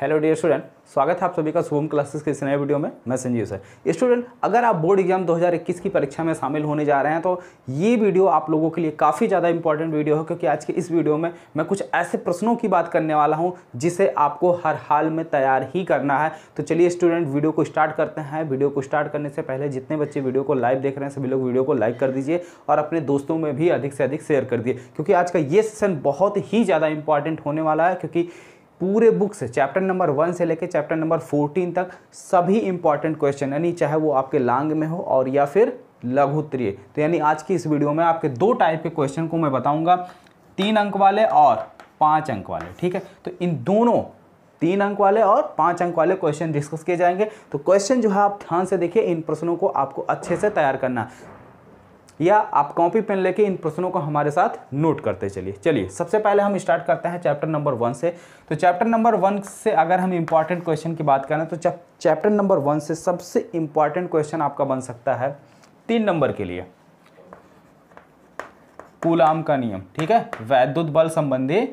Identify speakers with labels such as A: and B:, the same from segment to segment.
A: hello dear student स्वागत है आप सभी का शुभम क्लासेस के इस नए वीडियो में मैं संजीव सर स्टूडेंट अगर आप बोर्ड एग्जाम 2021 की परीक्षा में शामिल होने जा रहे हैं तो ये वीडियो आप लोगों के लिए काफ़ी ज़्यादा इंपॉर्टेंट वीडियो है क्योंकि आज के इस वीडियो में मैं कुछ ऐसे प्रश्नों की बात करने वाला हूँ जिसे आपको हर हाल में तैयार ही करना है तो चलिए स्टूडेंट वीडियो को स्टार्ट करते हैं वीडियो को स्टार्ट करने से पहले जितने बच्चे वीडियो को लाइव देख रहे हैं सभी लोग वीडियो को लाइक कर दीजिए और अपने दोस्तों में भी अधिक से अधिक शेयर कर दिए क्योंकि आज का ये सेशन बहुत ही ज़्यादा इंपॉर्टेंट होने वाला है क्योंकि पूरे बुक से चैप्टर नंबर वन से लेकर चैप्टर नंबर फोर्टीन तक सभी इंपॉर्टेंट क्वेश्चन यानी चाहे वो आपके लांग में हो और या फिर लघु तो यानी आज की इस वीडियो में आपके दो टाइप के क्वेश्चन को मैं बताऊंगा तीन अंक वाले और पांच अंक वाले ठीक है तो इन दोनों तीन अंक वाले और पांच अंक वाले क्वेश्चन डिस्कस किए जाएंगे तो क्वेश्चन जो है आप ध्यान से देखिए इन प्रश्नों को आपको अच्छे से तैयार करना या आप कॉपी पेन लेके इन प्रश्नों को हमारे साथ नोट करते चलिए चलिए सबसे पहले हम स्टार्ट करते हैं चैप्टर नंबर वन से तो चैप्टर नंबर वन से अगर हम इंपॉर्टेंट क्वेश्चन की बात करें तो चैप्टर नंबर वन से सबसे इम्पॉर्टेंट क्वेश्चन आपका बन सकता है तीन नंबर के लिए कुलाम का नियम ठीक है वैद्युत बल संबंधी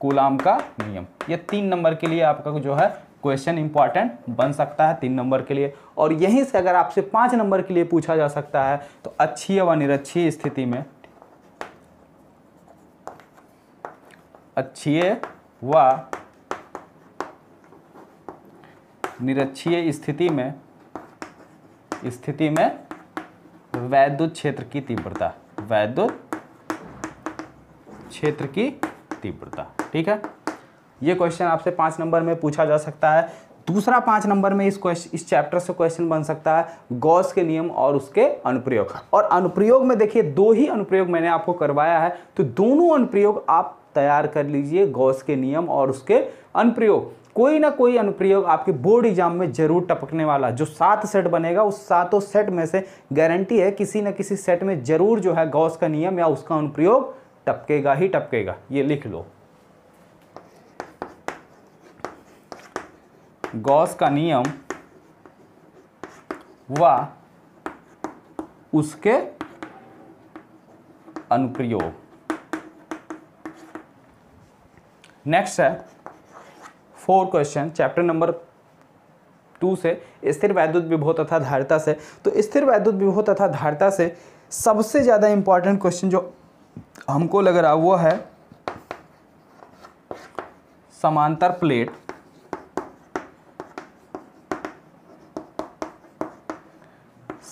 A: कुलाम का नियम ये तीन नंबर के लिए आपका जो है क्वेश्चन इंपॉर्टेंट बन सकता है तीन नंबर के लिए और यहीं से अगर आपसे पाँच नंबर के लिए पूछा जा सकता है तो अच्छी व निरक्षी स्थिति में अच्छी व निरक्षीय स्थिति में स्थिति में वैद्युत क्षेत्र की तीव्रता वैद्युत क्षेत्र की तीव्रता ठीक है ये क्वेश्चन आपसे पाँच नंबर में पूछा जा सकता है दूसरा पाँच नंबर में इस क्वेश्चन इस चैप्टर से क्वेश्चन बन सकता है गॉस के नियम और उसके अनुप्रयोग और अनुप्रयोग में देखिए दो ही अनुप्रयोग मैंने आपको करवाया है तो दोनों अनुप्रयोग आप तैयार कर लीजिए गॉस के नियम और उसके अनुप्रयोग कोई ना कोई अनुप्रयोग आपके बोर्ड एग्जाम में जरूर टपकने वाला जो सात सेट बनेगा उस सातों सेट में से गारंटी है किसी न किसी सेट में जरूर जो है गौस का नियम या उसका अनुप्रयोग टपकेगा ही टपकेगा ये लिख लो गॉस का नियम व उसके अनुप्रयोग नेक्स्ट है four question chapter number two से स्थिर वैद्युत विभो तथा धारिता से तो स्थिर वैद्युत विभो तथा धारिता से सबसे ज़्यादा इम्पॉर्टेंट क्वेश्चन जो हमको लग रहा वो है समांतर प्लेट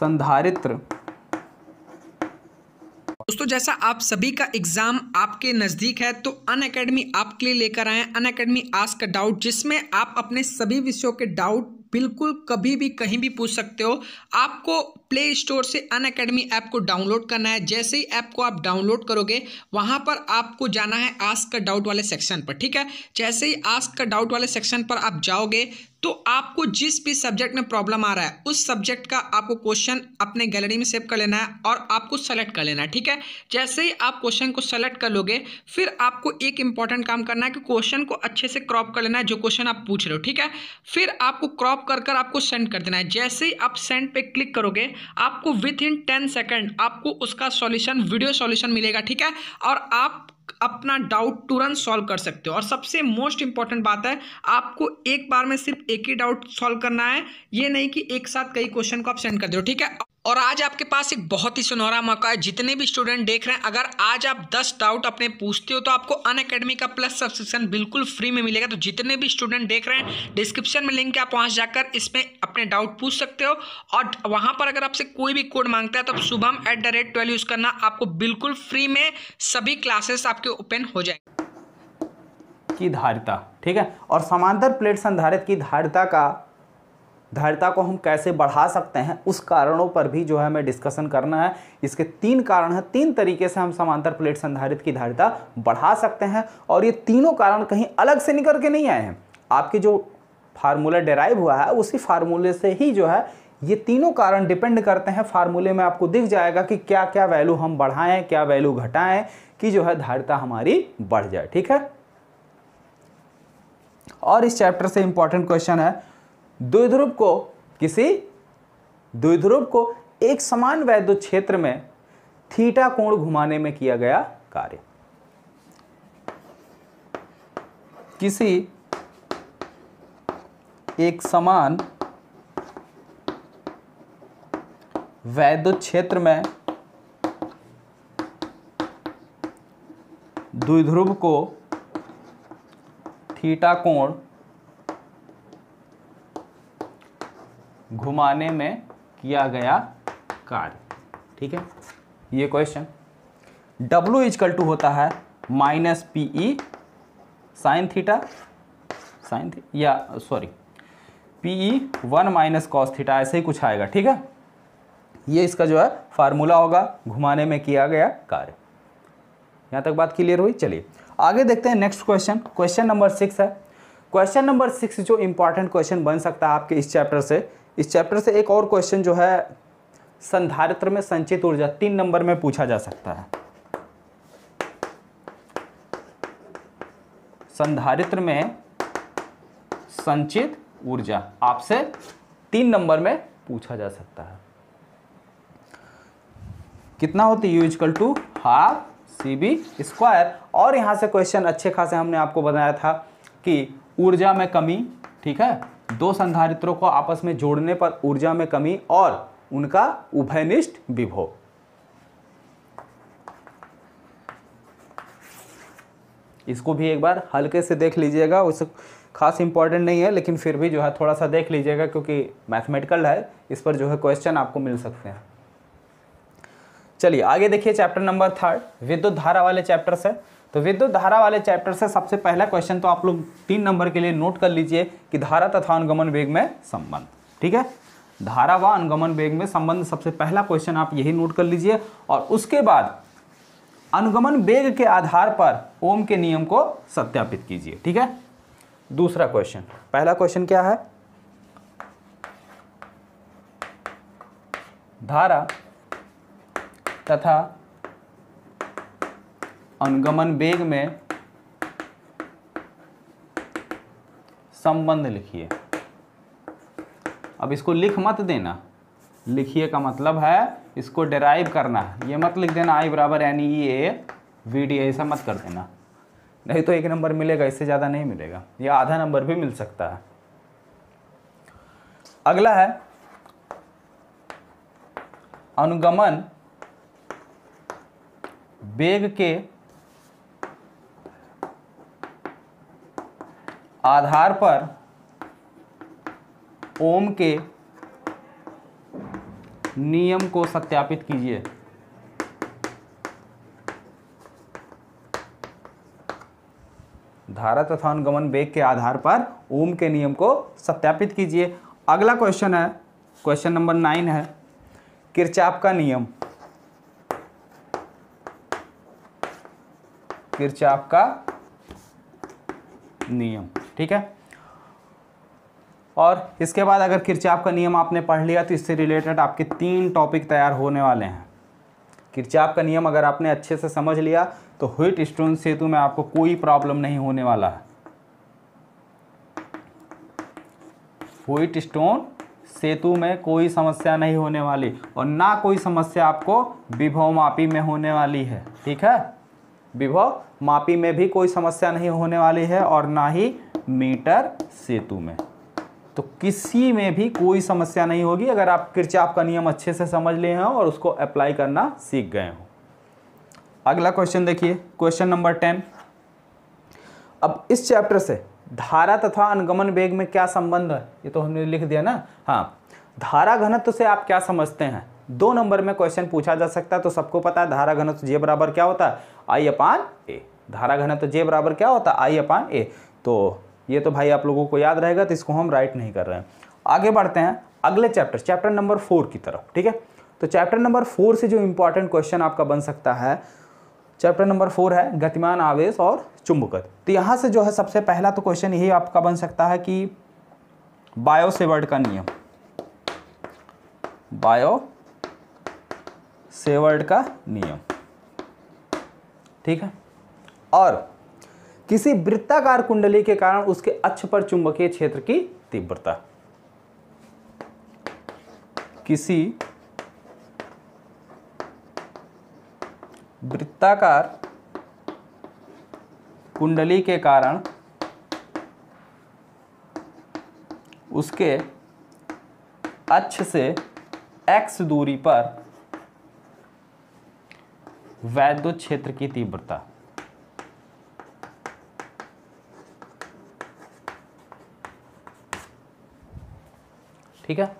A: संधारित्र
B: दोस्तों जैसा आप सभी का एग्जाम आपके नज़दीक है तो अन अकेडमी आपके लिए लेकर आए अन अकेडमी आज का डाउट जिसमें आप अपने सभी विषयों के डाउट बिल्कुल कभी भी कहीं भी पूछ सकते हो आपको प्ले स्टोर से अन अकेडमी ऐप को डाउनलोड करना है जैसे ही ऐप को आप डाउनलोड करोगे वहाँ पर आपको जाना है आस्क का डाउट वाले सेक्शन पर ठीक है जैसे ही आस्क का डाउट वाले सेक्शन पर आप जाओगे तो आपको जिस भी सब्जेक्ट में प्रॉब्लम आ रहा है उस सब्जेक्ट का आपको क्वेश्चन अपने गैलरी में सेव कर लेना है और आपको सेलेक्ट कर लेना है ठीक है जैसे ही आप क्वेश्चन को सेलेक्ट कर लोगे फिर आपको एक इंपॉर्टेंट काम करना है कि क्वेश्चन को अच्छे से क्रॉप कर लेना है जो क्वेश्चन आप पूछ रहे हो ठीक है फिर आपको क्रॉप कर कर आपको सेंड कर देना है जैसे ही आप सेंड पर क्लिक करोगे आपको विथ इन टेन सेकेंड आपको उसका सॉल्यूशन वीडियो सॉल्यूशन मिलेगा ठीक है और आप अपना डाउट तुरंत सॉल्व कर सकते हो और सबसे मोस्ट इंपॉर्टेंट बात है आपको एक बार में सिर्फ एक ही डाउट सॉल्व करना है ये नहीं कि एक साथ कई क्वेश्चन को आप सेंड कर दो ठीक है और आज आपके पास एक बहुत ही सुनहरा मौका है जितने भी स्टूडेंट देख रहे हैं अगर आज आप 10 डाउट अपने पूछते हो तो आपको अन अकेडमी का प्लस सब्सक्रिप्शन बिल्कुल फ्री में मिलेगा तो जितने भी स्टूडेंट देख रहे हैं डिस्क्रिप्शन में लिंक आप वहाँ जाकर इसमें अपने डाउट पूछ सकते हो और वहाँ पर अगर आपसे कोई भी कोड मांगता है तो Shubham at the rate twelve use करना आपको बिल्कुल फ्री में सभी क्लासेस आपके ओपन हो जाएंगे
A: की धारिता ठीक है और समांतर प्लेट संधारित की धारिता का धारिता को हम कैसे बढ़ा सकते हैं उस कारणों पर भी जो है हमें डिस्कशन करना है इसके तीन कारण हैं तीन तरीके से हम समांतर प्लेट संधारित की धारिता बढ़ा सकते हैं और ये तीनों कारण कहीं अलग से निकल के नहीं आए हैं आपके जो फार्मूला डेराइव हुआ है उसी फार्मूले से ही जो है ये तीनों कारण डिपेंड करते हैं फार्मूले में आपको दिख जाएगा कि क्या क्या वैल्यू हम बढ़ाएं क्या वैल्यू घटाएं कि जो है धारिता हमारी बढ़ जाए ठीक है और इस चैप्टर से इंपॉर्टेंट क्वेश्चन है द्विध्रुव को किसी द्विध्रुव को एक समान वैद्युत क्षेत्र में थीटा कोण घुमाने में किया गया कार्य किसी एक समान वैद्युत क्षेत्र में द्विध्रुव को थीटा कोण घुमाने में किया गया कार्य ठीक है ये क्वेश्चन W इजकल टू होता है minus P E sine theta sine theta या sorry P E one minus cos theta ऐसे ही कुछ आएगा ठीक है ये इसका जो है फार्मूला होगा घुमाने में किया गया कार्य यहाँ तक बात क्लियर हुई चलिए आगे देखते हैं next question question number six है क्वेश्चन नंबर सिक्स जो इंपॉर्टेंट क्वेश्चन बन सकता है आपके इस चैप्टर से इस चैप्टर से एक और क्वेश्चन जो है संधारित्र में संचित ऊर्जा तीन नंबर में पूछा जा सकता है संधारित्र में संचित ऊर्जा आपसे तीन नंबर में पूछा जा सकता है कितना होती है equal two half C B square और यहां से क्वेश्चन अच्छे खासे हमने आपको बताया था कि ऊर्जा में कमी ठीक है दो संधारित्रों को आपस में जोड़ने पर ऊर्जा में कमी और उनका उभयनिष्ठ विभो इसको भी एक बार हल्के से देख लीजिएगा उस खास इंपॉर्टेंट नहीं है लेकिन फिर भी जो है थोड़ा सा देख लीजिएगा क्योंकि मैथमेटिकल है इस पर जो है क्वेश्चन आपको मिल सकते हैं चलिए आगे देखिए चैप्टर नंबर थर्ड विद्युत धारा वाले चैप्टर से तो विद्युत धारा वाले चैप्टर से सबसे पहला क्वेश्चन तो आप लोग तीन नंबर के लिए नोट कर लीजिए कि धारा तथा अनुगमन वेग में संबंध ठीक है धारा व अनुगमन वेग में संबंध सबसे पहला क्वेश्चन आप यही नोट कर लीजिए और उसके बाद अनुगमन वेग के आधार पर ओम के नियम को सत्यापित कीजिए ठीक है दूसरा क्वेश्चन पहला क्वेश्चन क्या है धारा तथा अनुगमन वेग में संबंध लिखिए अब इसको लिख मत देना लिखिए का मतलब है इसको डेराइव करना ये मत लिख देना आई बराबर N E A V D ऐसा मत कर देना नहीं तो एक नंबर मिलेगा इससे ज़्यादा नहीं मिलेगा या आधा नंबर भी मिल सकता है अगला है अनुगमन वेग के आधार पर ओम के नियम को सत्यापित कीजिए धारा तथा अनुगमन वेग के आधार पर ओम के नियम को सत्यापित कीजिए अगला क्वेश्चन है क्वेश्चन नंबर नाइन है किरचाप का नियम किरचाप का नियम ठीक है और इसके बाद अगर किरचाप का नियम आपने पढ़ लिया तो इससे रिलेटेड आपके तीन टॉपिक तैयार होने वाले हैं किरचाप का नियम अगर आपने अच्छे से समझ लिया तो हुइट स्टोन सेतु में आपको कोई प्रॉब्लम नहीं होने वाला है हुइट स्टोन सेतु में कोई समस्या नहीं होने वाली और ना कोई समस्या आपको विभव मापी में होने वाली है ठीक है विभव मापी में भी कोई समस्या नहीं होने वाली है और ना ही मीटर सेतु में तो किसी में भी कोई समस्या नहीं होगी अगर आप किरचाप का नियम अच्छे से समझ लिए हैं और उसको अप्लाई करना सीख गए हो अगला क्वेश्चन देखिए क्वेश्चन नंबर टेन अब इस चैप्टर से धारा तथा अनुगमन वेग में क्या संबंध है ये तो हमने लिख दिया ना हाँ धारा घनत्व से आप क्या समझते हैं दो नंबर में क्वेश्चन पूछा जा सकता है तो सबको पता है धारा घनत्व जे बराबर क्या होता है आई अपान ए धारा घनत्व जे बराबर क्या होता है आई अपान ए तो ये तो भाई आप लोगों को याद रहेगा तो इसको हम राइट नहीं कर रहे हैं आगे बढ़ते हैं अगले चैप्टर चैप्टर नंबर फोर की तरफ ठीक है तो चैप्टर नंबर फोर से जो इंपॉर्टेंट क्वेश्चन आपका बन सकता है चैप्टर नंबर फोर है गतिमान आवेश और चुंबकत तो यहाँ से जो है सबसे पहला तो क्वेश्चन यही आपका बन सकता है कि बायो सेवर्ड का नियम बायो सेवर्ड का नियम ठीक है और किसी वृत्ताकार कुंडली के कारण उसके अक्ष पर चुंबकीय क्षेत्र की तीव्रता किसी वृत्ताकार कुंडली के कारण उसके अक्ष से x दूरी पर वैद्युत क्षेत्र की तीव्रता ठीक है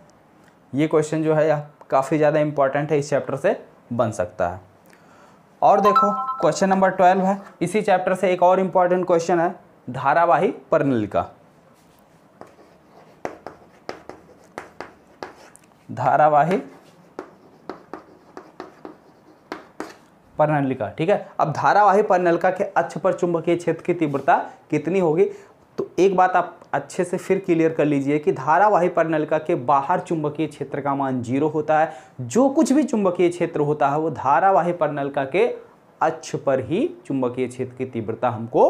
A: ये क्वेश्चन जो है काफ़ी ज़्यादा इंपॉर्टेंट है इस चैप्टर से बन सकता है और देखो क्वेश्चन नंबर ट्वेल्व है इसी चैप्टर से एक और इम्पॉर्टेंट क्वेश्चन है धारावाही प्रणाली का धारावाही पर्णलिका ठीक है अब धारावाही पर्णलिका के अक्ष पर चुंबकीय क्षेत्र की तीव्रता कितनी होगी तो एक बात आप अच्छे से फिर क्लियर कर लीजिए कि धारावाही पर नलका के बाहर चुंबकीय क्षेत्र का मान जीरो होता है जो कुछ भी चुंबकीय क्षेत्र होता है वो धारावाही पर नलका के अक्ष पर ही चुंबकीय क्षेत्र की तीव्रता हमको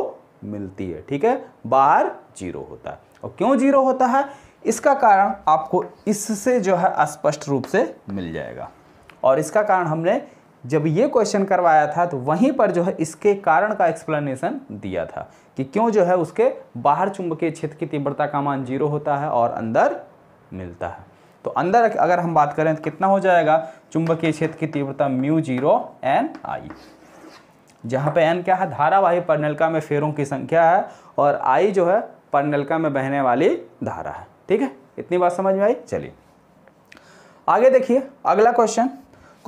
A: मिलती है ठीक है बाहर जीरो होता है और क्यों जीरो होता है इसका कारण आपको इससे जो है स्पष्ट रूप से मिल जाएगा और इसका कारण हमने जब ये क्वेश्चन करवाया था तो वहीं पर जो है इसके कारण का एक्सप्लेनेशन दिया था कि क्यों जो है उसके बाहर चुंबकीय क्षेत्र की तीव्रता का मान जीरो होता है और अंदर मिलता है तो अंदर अगर हम बात करें तो कितना हो जाएगा चुंबकीय क्षेत्र की तीव्रता म्यू जीरो एन आई जहाँ पे एन क्या है धारावाही परनलका में फेरों की संख्या है और आई जो है परनलका में बहने वाली धारा है ठीक है इतनी बात समझ में आई चलिए आगे देखिए अगला क्वेश्चन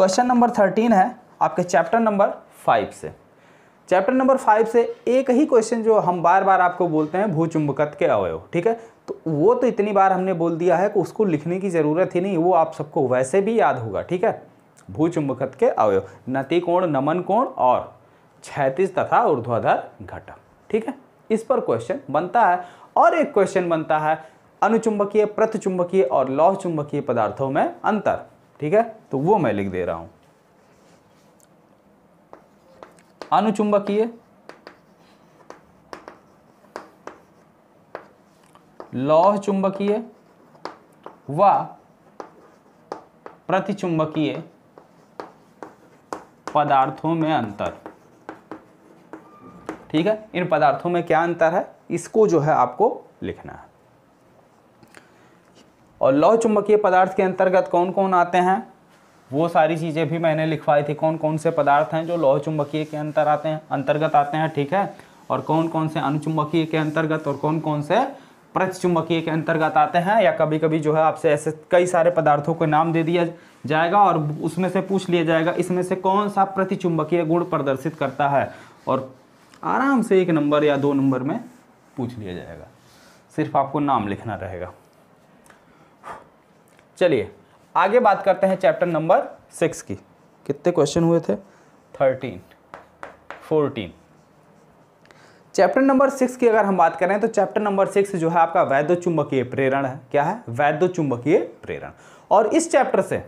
A: क्वेश्चन नंबर थर्टीन है आपके चैप्टर नंबर फाइव से चैप्टर नंबर फाइव से एक ही क्वेश्चन जो हम बार बार आपको बोलते हैं भू चुंबकत के अवयव ठीक है तो वो तो इतनी बार हमने बोल दिया है कि उसको लिखने की ज़रूरत ही नहीं वो आप सबको वैसे भी याद होगा ठीक है भूचुंबकत्व के अवयव नतिकोण नमन कोण और क्षैतिज तथा ऊर्ध्वाधर घटक ठीक है इस पर क्वेश्चन बनता है और एक क्वेश्चन बनता है अनुचुंबकीय प्रतिचुंबकीय और लौह चुंबकीय पदार्थों में अंतर ठीक है तो वो मैं लिख दे रहा हूं अनुचुंबकीय लौह चुंबकीय व प्रतिचुंबकीय पदार्थों में अंतर ठीक है इन पदार्थों में क्या अंतर है इसको जो है आपको लिखना है और लौह चुंबकीय पदार्थ के अंतर्गत कौन कौन आते हैं वो सारी चीज़ें भी मैंने लिखवाई थी कौन कौन से पदार्थ हैं जो लौह चुंबकीय के अंतर आते हैं अंतर्गत आते हैं ठीक है और कौन कौन से अनुचुंबकीय के अंतर्गत और कौन कौन से चुंबकीय के अंतर्गत आते हैं या कभी कभी जो है आपसे ऐसे कई सारे पदार्थों के नाम दे दिया जाएगा और उसमें से पूछ लिया जाएगा इसमें से कौन सा प्रतिचुंबकीय गुण प्रदर्शित करता है और आराम से एक नंबर या दो नंबर में पूछ लिया जाएगा सिर्फ आपको नाम लिखना रहेगा चलिए आगे बात करते हैं चैप्टर नंबर सिक्स की कितने क्वेश्चन हुए थे thirteen fourteen chapter number six की अगर हम बात करें तो चैप्टर नंबर सिक्स जो है आपका वैद्य चुंबकीय प्रेरण है क्या है वैद्य चुंबकीय प्रेरण और इस चैप्टर से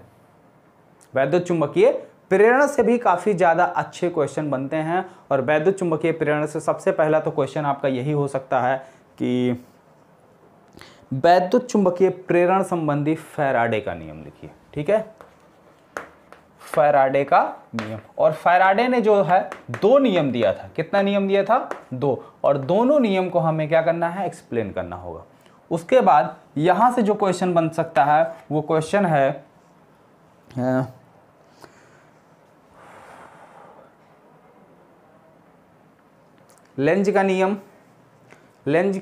A: वैद्य चुंबकीय प्रेरण से भी काफ़ी ज़्यादा अच्छे क्वेश्चन बनते हैं और वैद्य चुंबकीय प्रेरण से सबसे पहला तो क्वेश्चन आपका यही हो सकता है कि वैद्युत चुंबकीय प्रेरण संबंधी फैराडे का नियम लिखिए ठीक है फैराडे का नियम और फैराडे ने जो है दो नियम दिया था कितना नियम दिया था दो और दोनों नियम को हमें क्या करना है एक्सप्लेन करना होगा उसके बाद यहां से जो क्वेश्चन बन सकता है वो क्वेश्चन है लेंज का नियम लेंज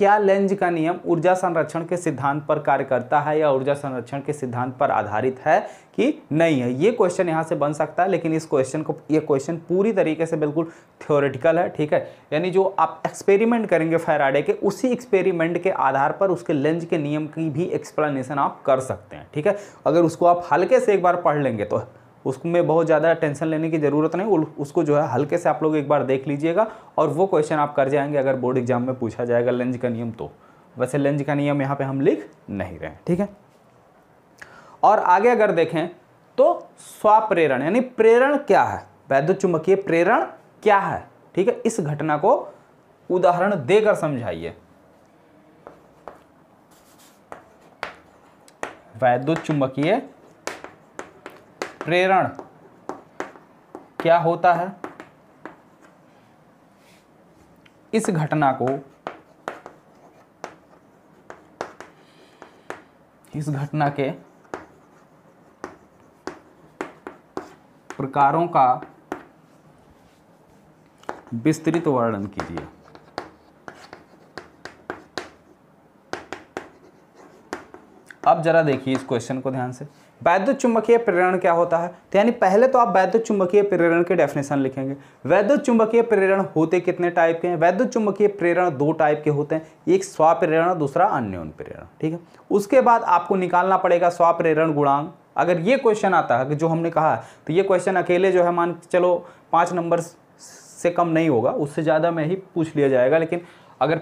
A: क्या लेंज का नियम ऊर्जा संरक्षण के सिद्धांत पर कार्य करता है या ऊर्जा संरक्षण के सिद्धांत पर आधारित है कि नहीं है ये क्वेश्चन यहाँ से बन सकता है लेकिन इस क्वेश्चन को ये क्वेश्चन पूरी तरीके से बिल्कुल थ्योरेटिकल है ठीक है यानी जो आप एक्सपेरिमेंट करेंगे फैराडे के उसी एक्सपेरिमेंट के आधार पर उसके लेंज के नियम की भी एक्सप्लेनेशन आप कर सकते हैं ठीक है अगर उसको आप हल्के से एक बार पढ़ लेंगे तो उसमें बहुत ज़्यादा टेंशन लेने की ज़रूरत नहीं उसको जो है हल्के से आप लोग एक बार देख लीजिएगा और वो क्वेश्चन आप कर जाएंगे अगर बोर्ड एग्जाम में पूछा जाएगा लेंज का नियम तो वैसे लेंज का नियम यहाँ पे हम लिख नहीं रहे ठीक है और आगे अगर देखें तो स्वाप्रेरण यानी प्रेरण क्या है वैद्युत चुंबकीय प्रेरण क्या है ठीक है इस घटना को उदाहरण देकर समझाइए वैद्युत चुंबकीय प्रेरण क्या होता है इस घटना को इस घटना के प्रकारों का विस्तृत वर्णन कीजिए अब जरा देखिए इस क्वेश्चन को ध्यान से वैद्युत चुंबकीय प्रेरण क्या होता है तो यानी पहले तो आप वैद्युत चुंबकीय प्रेरण के डेफिनेशन लिखेंगे वैद्युत चुंबकीय प्रेरण होते कितने टाइप के हैं वैद्युत चुंबकीय प्रेरण दो टाइप के होते हैं एक स्वाप्रेरण दूसरा अन्योन प्रेरण ठीक है उसके बाद आपको निकालना पड़ेगा स्वाप्रेरण गुणांग अगर ये क्वेश्चन आता है कि जो हमने कहा तो ये क्वेश्चन अकेले जो है मान चलो पाँच नंबर से कम नहीं होगा उससे ज़्यादा में ही पूछ लिया जाएगा लेकिन अगर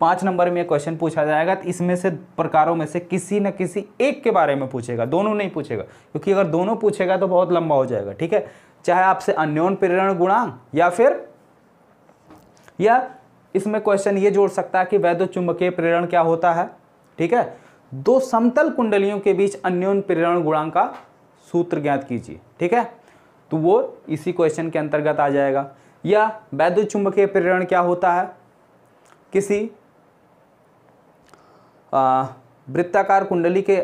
A: पाँच नंबर में क्वेश्चन पूछा जाएगा तो इसमें से प्रकारों में से किसी न किसी एक के बारे में पूछेगा दोनों नहीं पूछेगा क्योंकि अगर दोनों पूछेगा तो बहुत लंबा हो जाएगा ठीक है चाहे आपसे अन्योन प्रेरण गुणांक या फिर या इसमें क्वेश्चन ये जोड़ सकता है कि वैद्य चुंबकीय प्रेरण क्या होता है ठीक है दो समतल कुंडलियों के बीच अन्योन प्रेरण गुणांक का सूत्र ज्ञात कीजिए ठीक है तो वो इसी क्वेश्चन के अंतर्गत आ जाएगा या वैद्य चुंबकीय प्रेरण क्या होता है किसी वृत्ताकार कुंडली के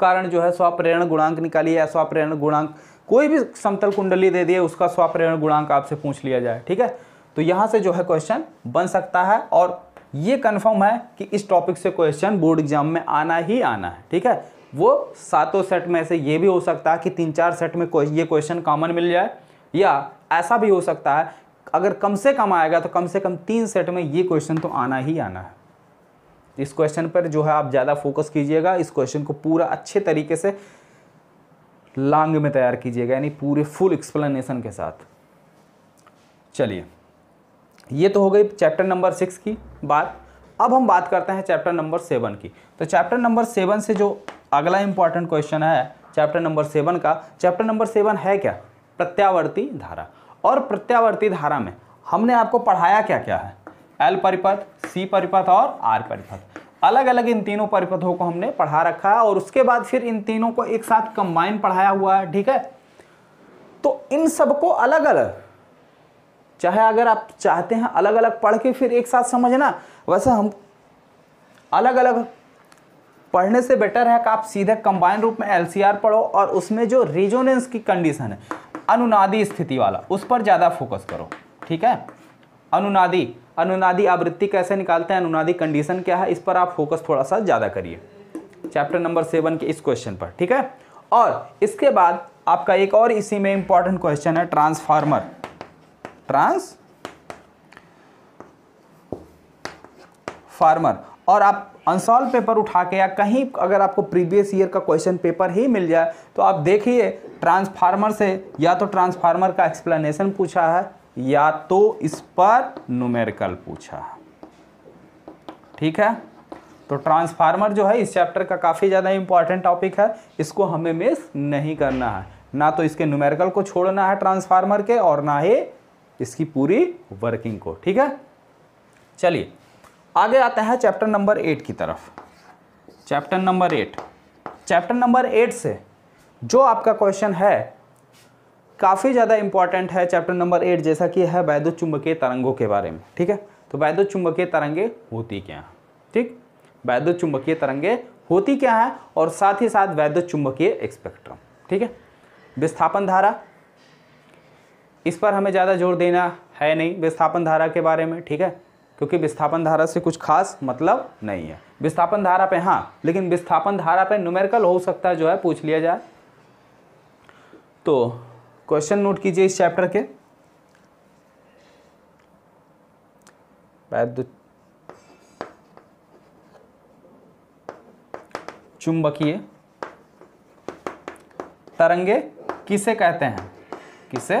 A: कारण जो है स्वाप्रेरण गुणांक निकालिए या स्वाप्रेरण गुणांक कोई भी समतल कुंडली दे दिए उसका स्वाप्रेरण गुणांक आपसे पूछ लिया जाए ठीक है तो यहाँ से जो है क्वेश्चन बन सकता है और ये कन्फर्म है कि इस टॉपिक से क्वेश्चन बोर्ड एग्जाम में आना ही आना है ठीक है वो सातों सेट में से ये भी हो सकता है कि तीन चार सेट में ये क्वेश्चन कॉमन मिल जाए या ऐसा भी हो सकता है अगर कम से कम आएगा तो कम से कम तीन सेट में ये क्वेश्चन तो आना ही आना है इस क्वेश्चन पर जो है आप ज़्यादा फोकस कीजिएगा इस क्वेश्चन को पूरा अच्छे तरीके से लांग में तैयार कीजिएगा यानी पूरे फुल एक्सप्लेनेशन के साथ चलिए ये तो हो गई चैप्टर नंबर सिक्स की बात अब हम बात करते हैं चैप्टर नंबर सेवन की तो चैप्टर नंबर सेवन से जो अगला इंपॉर्टेंट क्वेश्चन है चैप्टर नंबर सेवन का चैप्टर नंबर सेवन है क्या प्रत्यावर्ती धारा और प्रत्यावर्ती धारा में हमने आपको पढ़ाया क्या क्या है एल परिपथ सी परिपथ और आर परिपथ अलग अलग इन तीनों परिपथों को हमने पढ़ा रखा है और उसके बाद फिर इन तीनों को एक साथ कंबाइन पढ़ाया हुआ है ठीक है तो इन सबको अलग अलग चाहे अगर आप चाहते हैं अलग अलग पढ़ के फिर एक साथ समझना वैसे हम अलग अलग पढ़ने से बेटर है कि आप सीधे कंबाइन रूप में एल पढ़ो और उसमें जो रिजोनेंस की कंडीशन है अनुनादी स्थिति वाला उस पर ज़्यादा फोकस करो ठीक है अनुनादी अनुनादी आवृत्ति कैसे निकालते हैं अनुनादी कंडीशन क्या है इस पर आप फोकस थोड़ा सा ज़्यादा करिए चैप्टर नंबर सेवन के इस क्वेश्चन पर ठीक है और इसके बाद आपका एक और इसी में इंपॉर्टेंट क्वेश्चन है ट्रांसफार्मर ट्रांस फार्मर और आप अनसॉल्व पेपर उठा के या कहीं अगर आपको प्रीवियस ईयर का क्वेश्चन पेपर ही मिल जाए तो आप देखिए ट्रांसफार्मर से या तो ट्रांसफार्मर का एक्सप्लेनेशन पूछा है या तो इस पर नुमेरिकल पूछा ठीक है तो ट्रांसफार्मर जो है इस चैप्टर का काफ़ी ज़्यादा इंपॉर्टेंट टॉपिक है इसको हमें मिस नहीं करना है ना तो इसके न्यूमेरिकल को छोड़ना है ट्रांसफार्मर के और ना ही इसकी पूरी वर्किंग को ठीक है चलिए आगे आते हैं चैप्टर नंबर एट की तरफ chapter number eight chapter number eight से जो आपका क्वेश्चन है काफ़ी ज़्यादा इंपॉर्टेंट है चैप्टर नंबर एट जैसा कि है वैद्युत चुंबकीय तरंगों के बारे में ठीक है तो वैद्युत चुंबकीय तरंगे होती क्या है ठीक वैद्युत चुंबकीय तरंगे होती क्या है और साथ ही साथ वैद्युत चुंबकीय स्पेक्ट्रम ठीक है विस्थापन धारा इस पर हमें ज़्यादा जोर देना है नहीं विस्थापन धारा के बारे में ठीक है क्योंकि विस्थापन धारा से कुछ खास मतलब नहीं है विस्थापन धारा पे हाँ लेकिन विस्थापन धारा पे न्यूमेरिकल हो सकता है जो है पूछ लिया जाए तो क्वेश्चन नोट कीजिए इस चैप्टर के चुंबकीय तरंगे किसे कहते हैं किसे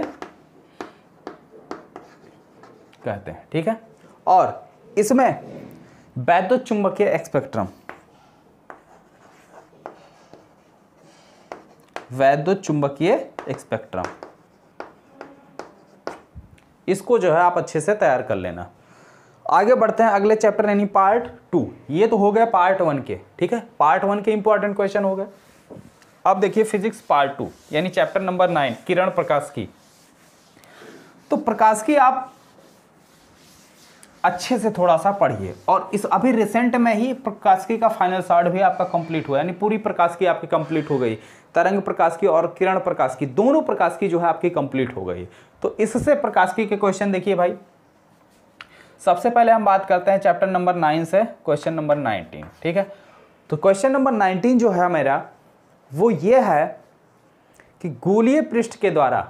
A: कहते हैं ठीक है और इसमें वैद्युत चुंबकीय एक्सपेक्ट्रम वैद्य चुंबकीय एक्सपेक्ट्रम इसको जो है आप अच्छे से तैयार कर लेना आगे बढ़ते हैं अगले चैप्टर यानी पार्ट टू ये तो हो गया पार्ट वन के ठीक है पार्ट वन के इंपॉर्टेंट क्वेश्चन हो गए अब देखिए फिजिक्स पार्ट टू यानी चैप्टर नंबर नाइन किरण प्रकाश की तो प्रकाश की आप अच्छे से थोड़ा सा पढ़िए और इस अभी रिसेंट में ही प्रकाशिकी का फाइनल शार्ट भी आपका कंप्लीट हुआ यानी पूरी की आपकी कंप्लीट हो गई तरंग प्रकाश की और किरण प्रकाश की दोनों प्रकाश की जो है आपकी कंप्लीट हो गई तो इससे प्रकाश के क्वेश्चन देखिए भाई सबसे पहले हम बात करते हैं चैप्टर नंबर नाइन से क्वेश्चन नंबर नाइनटीन ठीक है तो क्वेश्चन नंबर नाइनटीन जो है मेरा वो ये है कि गोलीय पृष्ठ के द्वारा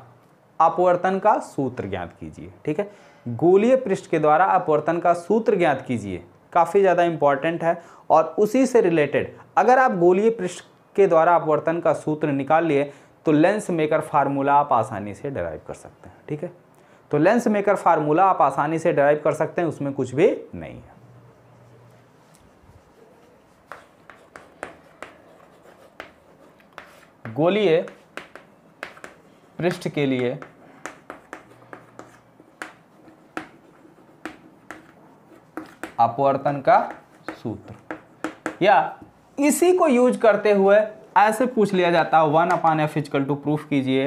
A: अपवर्तन का सूत्र ज्ञात कीजिए ठीक है गोलीय पृष्ठ के द्वारा अपवर्तन का सूत्र ज्ञात कीजिए काफ़ी ज़्यादा इम्पॉर्टेंट है और उसी से रिलेटेड अगर आप गोलीय पृष्ठ के द्वारा अपवर्तन का सूत्र निकाल लिए तो लेंस मेकर फार्मूला आप आसानी से डराइव कर सकते हैं ठीक है तो लेंस मेकर फार्मूला आप आसानी से डराइव कर सकते हैं उसमें कुछ भी नहीं है गोलीय पृष्ठ के लिए अपवर्तन का सूत्र या इसी को यूज करते हुए ऐसे पूछ लिया जाता है one upon F equal to proof कीजिए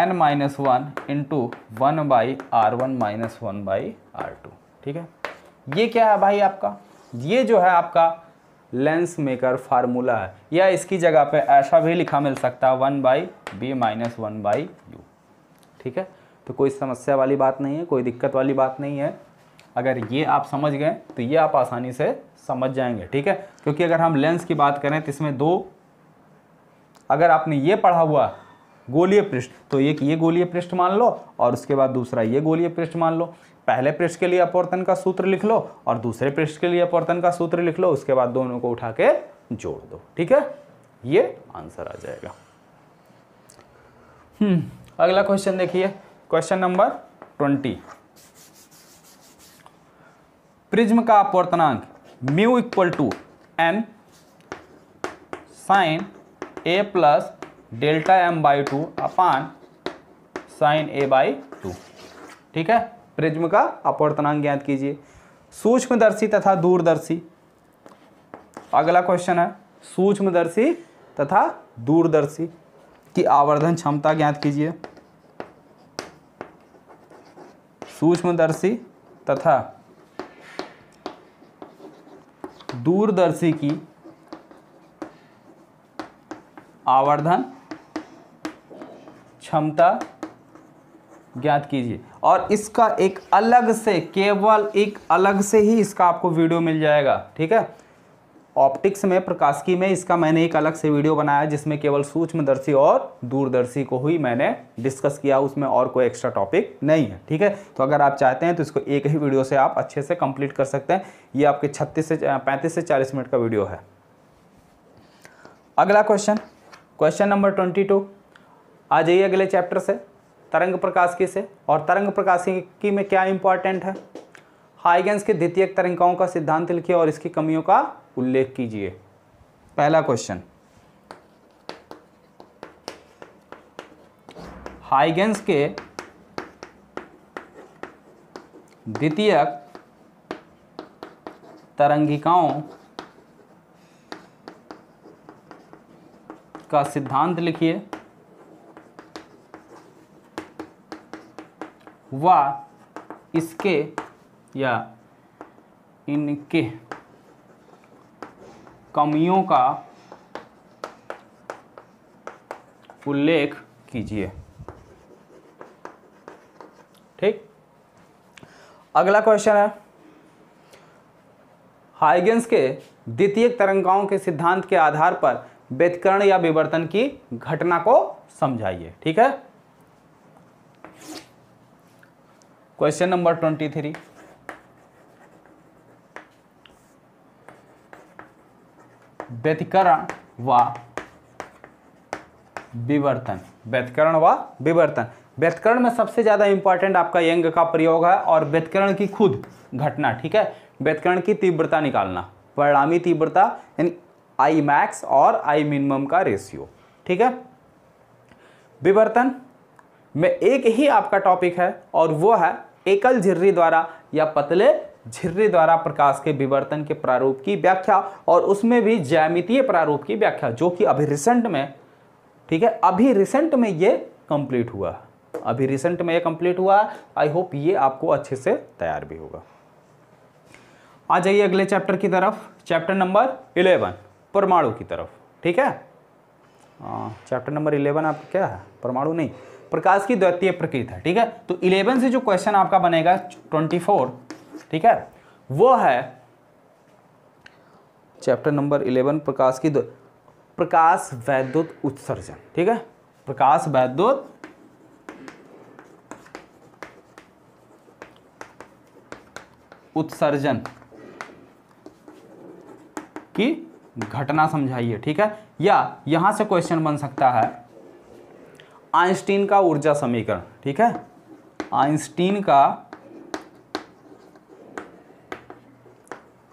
A: N minus one into one by R one minus one by R two ठीक है ये क्या है भाई आपका ये जो है आपका लेंस मेकर फार्मूला है या इसकी जगह पे ऐसा भी लिखा मिल सकता है one by B minus one by U ठीक है तो कोई समस्या वाली बात नहीं है कोई दिक्कत वाली बात नहीं है अगर ये आप समझ गए तो ये आप आसानी से समझ जाएंगे ठीक है क्योंकि अगर हम लेंस की बात करें तो इसमें दो अगर आपने ये पढ़ा हुआ गोलीय पृष्ठ तो एक ये गोलीय पृष्ठ मान लो और उसके बाद दूसरा ये गोलीय पृष्ठ मान लो पहले पृष्ठ के लिए अपवर्तन का सूत्र लिख लो और दूसरे पृष्ठ के लिए अपवर्तन का सूत्र लिख लो उसके बाद दोनों को उठा के जोड़ दो ठीक है ये आंसर आ जाएगा हम्म अगला क्वेश्चन देखिए क्वेश्चन नंबर ट्वेंटी प्रिज्म का अपवर्तनांक mu equal to N sine A plus delta M by two upon sine A by two ठीक है प्रिज्म का अपवर्तनांक ज्ञात कीजिए सूक्ष्मदर्शी तथा दूरदर्शी अगला क्वेश्चन है सूक्ष्मदर्शी तथा दूरदर्शी की आवर्धन क्षमता ज्ञात कीजिए सूक्ष्मदर्शी तथा दूरदर्शी की आवर्धन क्षमता ज्ञात कीजिए और इसका एक अलग से केवल एक अलग से ही इसका आपको वीडियो मिल जाएगा ठीक है ऑप्टिक्स में प्रकाशिकी में इसका मैंने एक अलग से वीडियो बनाया जिसमें केवल सूक्ष्मदर्शी और दूरदर्शी को ही मैंने डिस्कस किया उसमें और कोई एक्स्ट्रा टॉपिक नहीं है ठीक है तो अगर आप चाहते हैं तो इसको एक ही वीडियो से आप अच्छे से कंप्लीट कर सकते हैं ये आपके छत्तीस से पैंतीस से चालीस मिनट का वीडियो है अगला question question number twenty two आ जाइए अगले चैप्टर से तरंग प्रकाशिकी से और तरंग प्रकाशिकी में क्या इंपॉर्टेंट है हाइगेंस के द्वितीयक तरंगाओं का सिद्धांत लिखिए और इसकी कमियों का उल्लेख कीजिए पहला क्वेश्चन हाइगेंस के द्वितीयक तरंगिकाओं का सिद्धांत लिखिए व इसके या इनके कमियों का उल्लेख कीजिए ठीक अगला क्वेश्चन है हाइगेंस के द्वितीय तरंगाओं के सिद्धांत के आधार पर व्यतिकरण या विवर्तन की घटना को समझाइए ठीक है क्वेश्चन नंबर ट्वेंटी थ्री व्यतिकरण व विवर्तन व्यतिकरण व विवर्तन व्यतिकरण में सबसे ज़्यादा इंपॉर्टेंट आपका यंग का प्रयोग है और व्यतिकरण की खुद घटना ठीक है व्यतिकरण की तीव्रता निकालना परिणामी तीव्रता यानी आई मैक्स और आई मिनिमम का रेशियो ठीक है विवर्तन में एक ही आपका टॉपिक है और वो है एकल झिर्री द्वारा या पतले झिर्रे द्वारा प्रकाश के विवर्तन के प्रारूप की व्याख्या और उसमें भी ज्यामितीय प्रारूप की व्याख्या जो कि अभी रिसेंट में ठीक है अभी रिसेंट में ये कंप्लीट हुआ अभी रिसेंट में ये कंप्लीट हुआ आई होप ये आपको अच्छे से तैयार भी होगा आ जाइए अगले चैप्टर की तरफ चैप्टर नंबर इलेवन परमाणु की तरफ ठीक है चैप्टर नंबर इलेवन आपका क्या है परमाणु नहीं प्रकाश की द्वितीय प्रकृति है ठीक है तो इलेवन से जो क्वेश्चन आपका बनेगा ट्वेंटी फोर ठीक है वो है चैप्टर नंबर इलेवन प्रकाश की प्रकाश वैद्युत उत्सर्जन ठीक है प्रकाश वैद्युत उत्सर्जन की घटना समझाइए ठीक है या यहां से क्वेश्चन बन सकता है आइंस्टीन का ऊर्जा समीकरण ठीक है आइंस्टीन का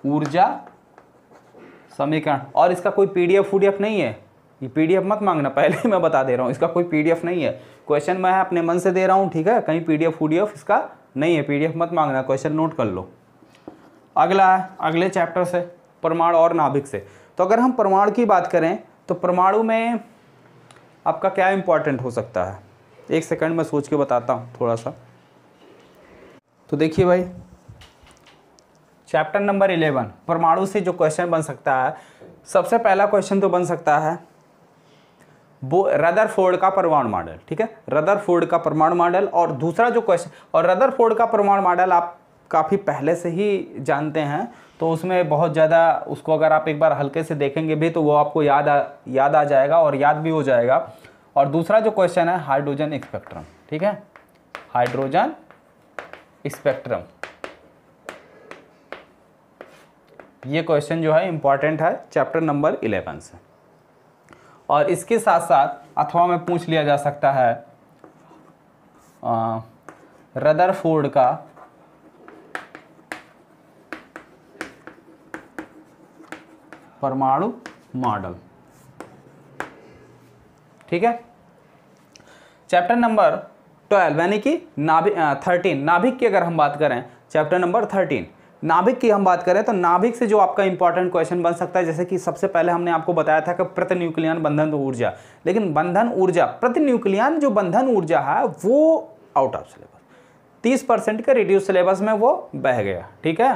A: ऊर्जा समीकरण और इसका कोई पीडीएफ डी नहीं है ये पीडीएफ मत मांगना पहले ही मैं बता दे रहा हूँ इसका कोई पीडीएफ नहीं है क्वेश्चन मैं अपने मन से दे रहा हूँ ठीक है कहीं पीडीएफ डी इसका नहीं है पीडीएफ मत मांगना क्वेश्चन नोट कर लो अगला है अगले चैप्टर से परमाणु और नाभिक से तो अगर हम परमाणु की बात करें तो परमाणु में आपका क्या इंपॉर्टेंट हो सकता है एक सेकंड में सोच के बताता हूँ थोड़ा सा तो देखिए भाई चैप्टर नंबर इलेवन परमाणु से जो क्वेश्चन बन सकता है सबसे पहला क्वेश्चन तो बन सकता है वो रदर फोर्ड का परमाणु मॉडल ठीक है रदर फोर्ड का परमाणु मॉडल और दूसरा जो क्वेश्चन और रदर फोर्ड का परमाणु मॉडल आप काफ़ी पहले से ही जानते हैं तो उसमें बहुत ज़्यादा उसको अगर आप एक बार हल्के से देखेंगे भी तो वो आपको याद आ याद आ जाएगा और याद भी हो जाएगा और दूसरा जो क्वेश्चन है हाइड्रोजन स्पेक्ट्रम ठीक है हाइड्रोजन स्पेक्ट्रम ये क्वेश्चन जो है इम्पॉर्टेंट है चैप्टर नंबर इलेवन से और इसके साथ साथ अथवा में पूछ लिया जा सकता है रदर फोर्ड का परमाणु मॉडल ठीक है चैप्टर नंबर ट्वेल्व यानी कि नाभिक थर्टीन नाभिक की अगर हम बात करें चैप्टर नंबर थर्टीन नाभिक की हम बात करें तो नाभिक से जो आपका इंपॉर्टेंट क्वेश्चन बन सकता है जैसे कि सबसे पहले हमने आपको बताया था कि न्यूक्लियन बंधन ऊर्जा लेकिन बंधन ऊर्जा न्यूक्लियन जो बंधन ऊर्जा है वो आउट ऑफ सिलेबस तीस परसेंट के रिड्यूस सिलेबस में वो बह गया ठीक है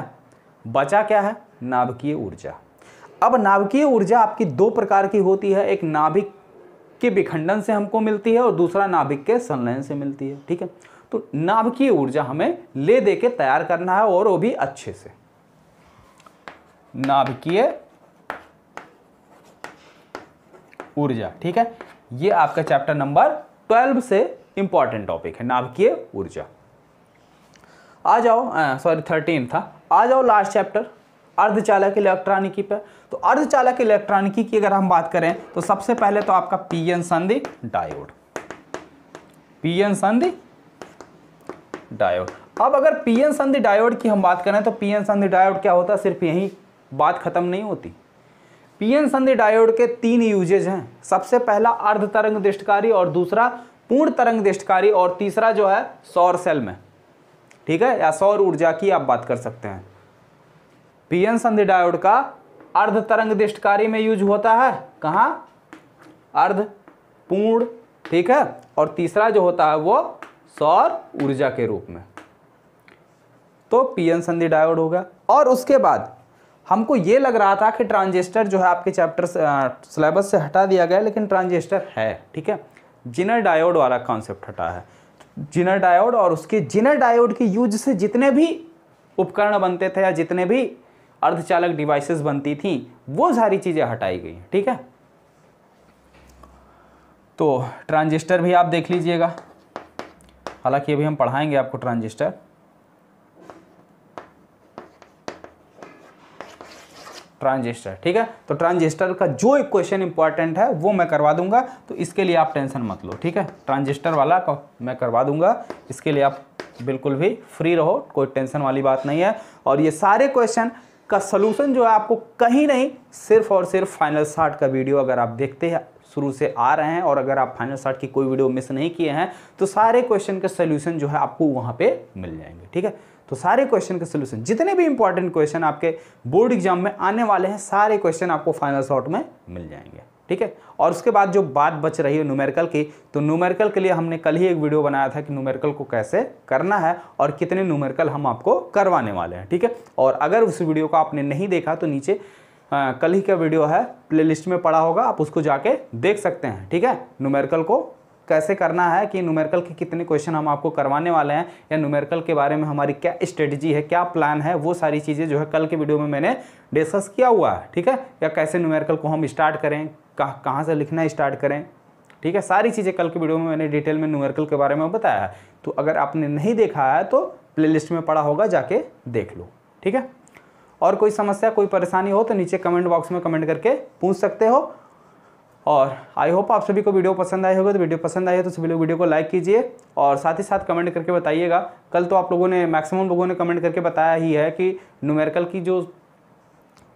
A: बचा क्या है नाभकीय ऊर्जा अब नाभकीय ऊर्जा आपकी दो प्रकार की होती है एक नाभिक के विखंडन से हमको मिलती है और दूसरा नाभिक के संलयन से मिलती है ठीक है तो नाभिकीय ऊर्जा हमें ले दे के तैयार करना है और वो भी अच्छे से नाभिकीय ऊर्जा ठीक है ये आपका चैप्टर नंबर ट्वेल्व से इंपॉर्टेंट टॉपिक है नाभिकीय ऊर्जा आ जाओ सॉरी थर्टीन था आ जाओ लास्ट चैप्टर अर्धचालक इलेक्ट्रॉनिकी पे तो अर्धचालक इलेक्ट्रॉनिकी की अगर हम बात करें तो सबसे पहले तो आपका पीएन संधि डायोड पीएन संधि डायोड अब अगर पी एन संधि डायोड की हम बात करें तो पी एन संधि डायोड क्या होता है सिर्फ यही बात ख़त्म नहीं होती पी एन संधि डायोड के तीन यूजेज हैं सबसे पहला अर्ध तरंग दृष्टकारी और दूसरा पूर्ण तरंग दृष्टकारी और तीसरा जो है सौर सेल में ठीक है या सौर ऊर्जा की आप बात कर सकते हैं पी एन संधि डायोड का अर्ध तरंग दृष्टकारी में यूज होता है कहाँ अर्ध पूर्ण ठीक है और तीसरा जो होता है वो सौर ऊर्जा के रूप में तो पीएन संधि डायोड हो गया और उसके बाद हमको ये लग रहा था कि ट्रांजिस्टर जो है आपके चैप्टर सिलेबस से हटा दिया गया लेकिन ट्रांजिस्टर है ठीक है जिनर डायोड वाला कॉन्सेप्ट हटा है जिनर डायोड और उसके जिनर डायोड के यूज से जितने भी उपकरण बनते थे या जितने भी अर्धचालक डिवाइसेस बनती थी वो सारी चीज़ें हटाई गई ठीक है तो ट्रांजिस्टर भी आप देख लीजिएगा हालांकि अभी हम पढ़ाएंगे आपको ट्रांजिस्टर ट्रांजिस्टर ठीक है तो ट्रांजिस्टर का जो एक क्वेश्चन इंपॉर्टेंट है वो मैं करवा दूंगा तो इसके लिए आप टेंशन मत लो ठीक है ट्रांजिस्टर वाला मैं करवा दूंगा इसके लिए आप बिल्कुल भी फ्री रहो कोई टेंशन वाली बात नहीं है और ये सारे क्वेश्चन का सलूशन जो है आपको कहीं नहीं सिर्फ और सिर्फ फाइनल साठ का वीडियो अगर आप देखते हैं शुरू से आ रहे हैं और अगर आप फाइनल शार्ट की कोई वीडियो मिस नहीं किए हैं तो सारे क्वेश्चन के सोल्यूशन जो है आपको वहाँ पर मिल जाएंगे ठीक है तो सारे क्वेश्चन के सोल्यूशन जितने भी इंपॉर्टेंट क्वेश्चन आपके बोर्ड एग्जाम में आने वाले हैं सारे क्वेश्चन आपको फाइनल शॉर्ट में मिल जाएंगे ठीक है और उसके बाद जो बात बच रही है न्यूमेरिकल की तो न्यूमेरिकल के लिए हमने कल ही एक वीडियो बनाया था कि न्यूमेरिकल को कैसे करना है और कितने न्यूमेरिकल हम आपको करवाने वाले हैं ठीक है और अगर उस वीडियो को आपने नहीं देखा तो नीचे आ, कल ही का वीडियो है प्लेलिस्ट में पड़ा होगा आप उसको जाके देख सकते हैं ठीक है न्यूमेरिकल को कैसे करना है कि न्यूमेरिकल के कितने क्वेश्चन हम आपको करवाने वाले हैं या न्यूमेरिकल के बारे में हमारी क्या स्ट्रेटजी है क्या प्लान है वो सारी चीज़ें जो है कल के वीडियो में मैंने डिस्कस किया हुआ है ठीक है या कैसे न्यूमेरिकल को हम स्टार्ट करें कहाँ कहाँ से लिखना स्टार्ट करें ठीक है सारी चीज़ें कल के वीडियो में मैंने डिटेल में न्यूमेरिकल के बारे में बताया तो अगर आपने नहीं देखा है तो प्ले में पड़ा होगा जाके देख लो ठीक है और कोई समस्या कोई परेशानी हो तो नीचे कमेंट बॉक्स में कमेंट करके पूछ सकते हो और आई होप आप सभी को वीडियो पसंद आई होगा तो वीडियो पसंद आई है तो सभी लोग वीडियो को लाइक कीजिए और साथ ही साथ कमेंट करके बताइएगा कल तो आप लोगों ने मैक्सिमम लोगों ने कमेंट करके बताया ही है कि न्यूमेरिकल की जो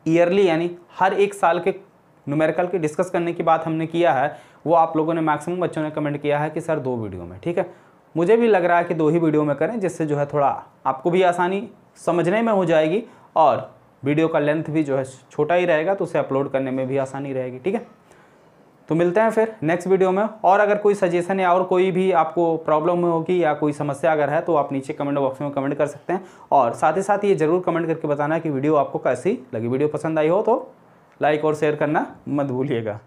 A: ईयरली यानी हर एक साल के न्यूमेरिकल की डिस्कस करने की बात हमने किया है वो आप लोगों ने मैक्सिमम बच्चों ने कमेंट किया है कि सर दो वीडियो में ठीक है मुझे भी लग रहा है कि दो ही वीडियो में करें जिससे जो है थोड़ा आपको भी आसानी समझने में हो जाएगी और वीडियो का लेंथ भी जो है छोटा ही रहेगा तो उसे अपलोड करने में भी आसानी रहेगी ठीक है तो मिलते हैं फिर नेक्स्ट वीडियो में और अगर कोई सजेशन या और कोई भी आपको प्रॉब्लम होगी या कोई समस्या अगर है तो आप नीचे कमेंट बॉक्स में कमेंट कर सकते हैं और साथ ही साथ ये ज़रूर कमेंट करके बताना कि वीडियो आपको कैसी लगी वीडियो पसंद आई हो तो लाइक और शेयर करना मत भूलिएगा